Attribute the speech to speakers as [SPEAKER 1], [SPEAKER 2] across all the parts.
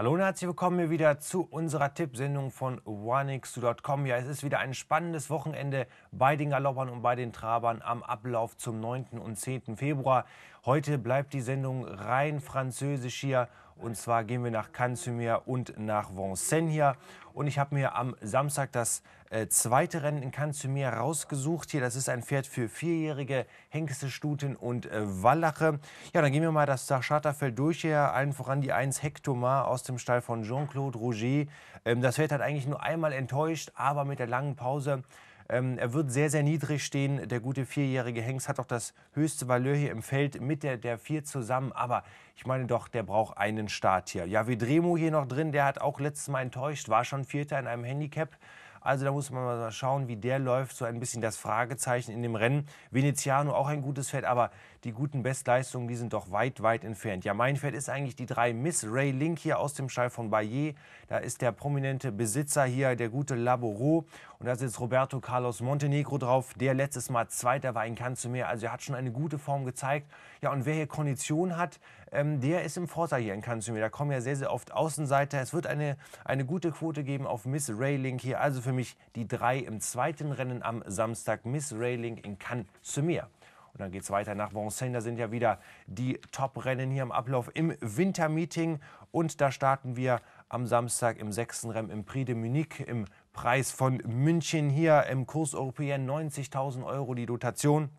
[SPEAKER 1] Hallo und herzlich willkommen hier wieder zu unserer Tippsendung von OneX2.com. Ja, es ist wieder ein spannendes Wochenende bei den Galoppern und bei den Trabern am Ablauf zum 9. und 10. Februar. Heute bleibt die Sendung rein französisch hier. Und zwar gehen wir nach Cansumer und nach Vincennes hier. Und ich habe mir am Samstag das äh, zweite Rennen in Cansumer rausgesucht. Hier, das ist ein Pferd für Vierjährige, Hengste, Stuten und äh, Wallache. Ja, dann gehen wir mal das Charterfeld durch hier. Allen voran die 1 Hektomar aus dem Stall von Jean-Claude Rouget. Ähm, das Pferd hat eigentlich nur einmal enttäuscht, aber mit der langen Pause ähm, er wird sehr, sehr niedrig stehen. Der gute vierjährige Hengst hat doch das höchste Valeur hier im Feld mit der, der vier zusammen. Aber ich meine doch, der braucht einen Start hier. Ja, wie Dremo hier noch drin, der hat auch letztes Mal enttäuscht, war schon Vierter in einem Handicap. Also da muss man mal schauen, wie der läuft. So ein bisschen das Fragezeichen in dem Rennen. Veneziano auch ein gutes Pferd, aber die guten Bestleistungen, die sind doch weit, weit entfernt. Ja, mein Pferd ist eigentlich die 3 Miss Ray Link hier aus dem Stall von Bayer. Da ist der prominente Besitzer hier, der gute Laboro. Und da sitzt Roberto Carlos Montenegro drauf. Der letztes Mal Zweiter war in Kanz mehr. Also er hat schon eine gute Form gezeigt. Ja, und wer hier Kondition hat, ähm, der ist im Vorteil hier in Kanzumi. Da kommen ja sehr, sehr oft Außenseiter. Es wird eine, eine gute Quote geben auf Miss Railing hier. Also für mich die drei im zweiten Rennen am Samstag. Miss Railing in Cannes Kanzumir. Und dann geht es weiter nach Vincennes. Da sind ja wieder die Top-Rennen hier im Ablauf im Wintermeeting. Und da starten wir am Samstag im sechsten Rennen im Prix de Munich im Preis von München hier im Kurs Europäer 90.000 Euro die Dotation.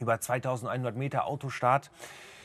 [SPEAKER 1] Über 2100 Meter Autostart.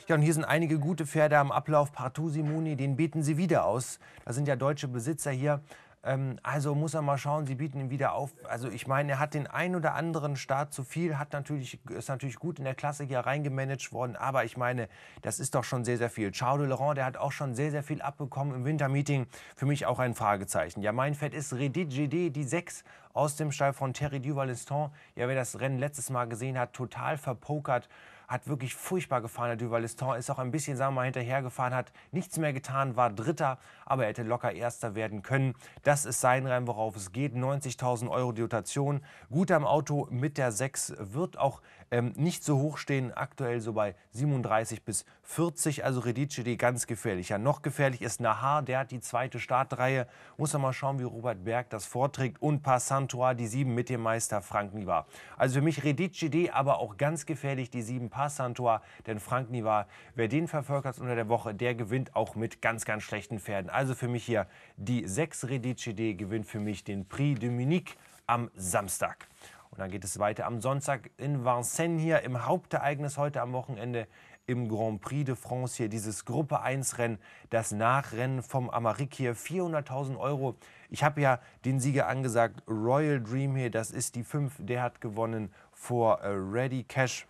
[SPEAKER 1] Ja, und hier sind einige gute Pferde am Ablauf. Partout Simoni, den bieten sie wieder aus. Da sind ja deutsche Besitzer hier. Ähm, also muss er mal schauen, sie bieten ihn wieder auf. Also ich meine, er hat den ein oder anderen Start zu viel, hat natürlich, ist natürlich gut in der Klasse hier reingemanagt worden, aber ich meine, das ist doch schon sehr, sehr viel. Charles de Laurent, der hat auch schon sehr, sehr viel abbekommen im Wintermeeting. Für mich auch ein Fragezeichen. Ja, mein Fett ist Redit GD, die 6 aus dem Stall von Terry Duvaliston. Ja, wer das Rennen letztes Mal gesehen hat, total verpokert, hat wirklich furchtbar gefahren. Der Duvaliston ist auch ein bisschen, sagen wir mal, hinterhergefahren, hat nichts mehr getan, war Dritter, aber er hätte locker Erster werden können. Das ist sein Rennen, worauf es geht. 90.000 Euro Dotation. Gut am Auto mit der 6 wird auch ähm, nicht so hoch stehen, aktuell so bei 37 bis 40. Also Redice, die ganz gefährlich. Ja, noch gefährlich ist Nahar, der hat die zweite Startreihe. Muss man mal schauen, wie Robert Berg das vorträgt und Passant Pontois die 7 mit dem Meister Frank Nivar. Also für mich D, aber auch ganz gefährlich die 7 Passantois, denn Frank Nivar, wer den vervölkert unter der Woche, der gewinnt auch mit ganz, ganz schlechten Pferden. Also für mich hier die 6 D gewinnt für mich den Prix Dominique am Samstag. Und dann geht es weiter am Sonntag in Vincennes hier im Hauptereignis heute am Wochenende im Grand Prix de France hier dieses Gruppe 1 Rennen, das Nachrennen vom Amarik hier 400.000 Euro. Ich habe ja den Sieger angesagt, Royal Dream hier, das ist die 5, der hat gewonnen vor äh, Ready Cash.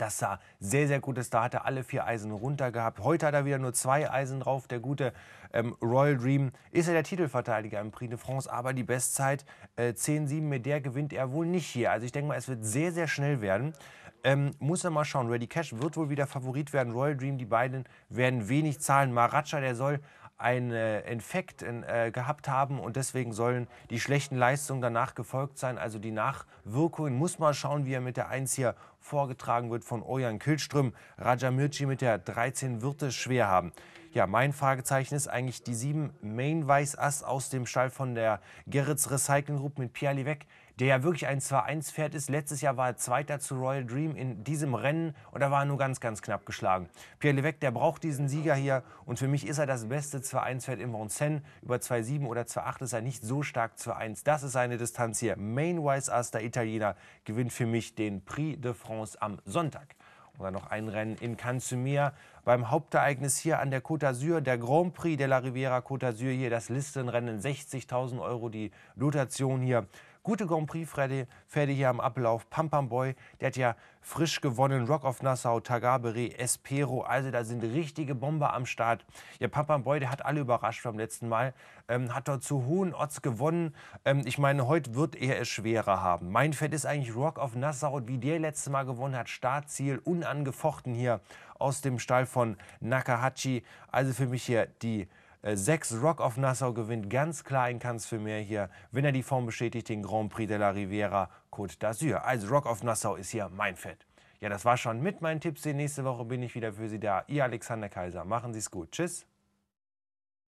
[SPEAKER 1] Das sah sehr, sehr gut aus. Da hat er alle vier Eisen runter gehabt. Heute hat er wieder nur zwei Eisen drauf. Der gute ähm, Royal Dream ist ja der Titelverteidiger im Prix de France, aber die Bestzeit äh, 10-7 mit der gewinnt er wohl nicht hier. Also ich denke mal, es wird sehr, sehr schnell werden. Ähm, muss er mal schauen. Ready Cash wird wohl wieder Favorit werden. Royal Dream, die beiden werden wenig zahlen. Maracha, der soll einen äh, Infekt in, äh, gehabt haben und deswegen sollen die schlechten Leistungen danach gefolgt sein. Also die Nachwirkungen muss man schauen, wie er mit der 1 hier vorgetragen wird von Ojan Kilström. Mirci mit der 13 wird es schwer haben. Ja, mein Fragezeichen ist eigentlich die 7 Main Weiß Ass aus dem Stall von der Gerritz Recycling Group mit Pierre Livec der ja wirklich ein 2-1-Pferd ist. Letztes Jahr war er Zweiter zu Royal Dream in diesem Rennen und da war er nur ganz, ganz knapp geschlagen. Pierre Levesque, der braucht diesen Sieger hier und für mich ist er das beste 2-1-Pferd im Vincennes. Über 2-7 oder 2-8 ist er nicht so stark 2-1. Das ist seine Distanz hier. Mainwise Ass, der Italiener, gewinnt für mich den Prix de France am Sonntag. Oder noch ein Rennen in Canzumir beim Hauptereignis hier an der Côte d'Azur, der Grand Prix de la Riviera Côte d'Azur hier, das Listenrennen, 60.000 Euro die Dotation hier. Gute Grand Prix-Pferde hier am Ablauf. Pam Pam Boy, der hat ja frisch gewonnen. Rock of Nassau, Tagabere, Espero. Also da sind richtige Bomber am Start. Ja, Pam Pam Boy, der hat alle überrascht beim letzten Mal. Ähm, hat dort zu hohen Odds gewonnen. Ähm, ich meine, heute wird er es schwerer haben. Mein Pferd ist eigentlich Rock of Nassau. Und wie der letzte Mal gewonnen hat, Startziel unangefochten hier aus dem Stall von Nakahachi. Also für mich hier die 6 äh, Rock of Nassau gewinnt ganz klar in Kanz für mehr hier. Wenn er die Form bestätigt, den Grand Prix de la Riviera Côte d'Azur. Also Rock of Nassau ist hier mein Fett. Ja, das war schon mit meinen Tipps. Nächste Woche bin ich wieder für Sie da. Ihr Alexander Kaiser. Machen Sie es gut. Tschüss.